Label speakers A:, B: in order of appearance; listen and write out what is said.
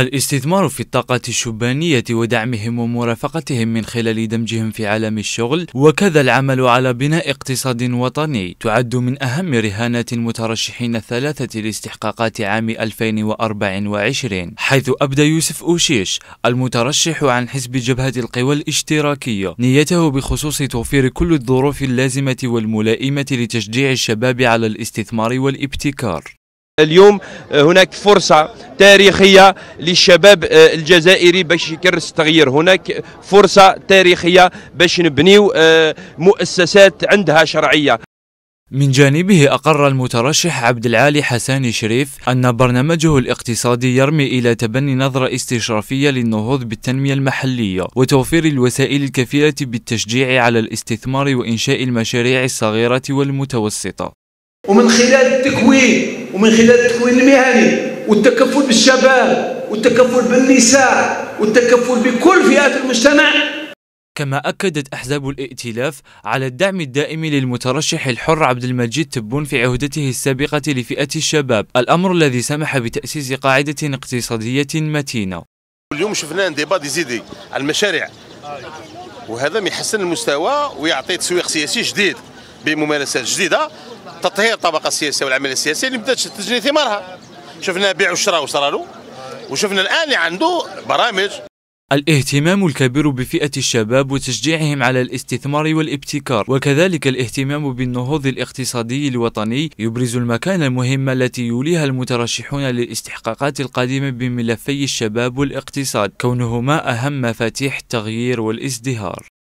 A: الاستثمار في الطاقة الشبانية ودعمهم ومرافقتهم من خلال دمجهم في عالم الشغل وكذا العمل على بناء اقتصاد وطني تعد من أهم رهانات المترشحين الثلاثة لاستحقاقات عام 2024 حيث أبدى يوسف أوشيش المترشح عن حزب جبهة القوى الاشتراكية نيته بخصوص توفير كل الظروف اللازمة والملائمة لتشجيع
B: الشباب على الاستثمار والابتكار اليوم آه، هناك فرصة تاريخية للشباب آه، الجزائري باش يكرس التغيير هناك فرصة تاريخية باش نبنيو آه، مؤسسات عندها شرعية من
A: جانبه أقر المترشح عبد العالي حسان شريف أن برنامجه الاقتصادي يرمي إلى تبني نظرة استشرافية للنهوض بالتنمية المحلية وتوفير الوسائل الكفيلة بالتشجيع على الاستثمار وإنشاء المشاريع الصغيرة والمتوسطة
C: ومن خلال التكوين ومن خلال التكوين المهني والتكفل بالشباب والتكفل بالنساء والتكفل بكل فئات المجتمع
A: كما أكدت أحزاب الائتلاف على الدعم الدائم للمترشح الحر عبد المجيد تبون في عهدته السابقة لفئة الشباب الأمر الذي سمح بتأسيس قاعدة اقتصادية متينة
D: اليوم شفنا ديبا ديزيدي على المشاريع وهذا يحسن المستوى ويعطي تسويق سياسي جديد بممارسات جديده تطهير الطبقه السياسيه والعمل السياسي اللي بدات تجني ثمارها شفنا بيع وشراء وصرالو وشفنا الان
A: اللي عنده برامج الاهتمام الكبير بفئة الشباب وتشجيعهم على الاستثمار والابتكار وكذلك الاهتمام بالنهوض الاقتصادي الوطني يبرز المكان المهم التي يوليها المترشحون للاستحقاقات القادمة بملفي الشباب والاقتصاد كونهما أهم مفاتيح التغيير والازدهار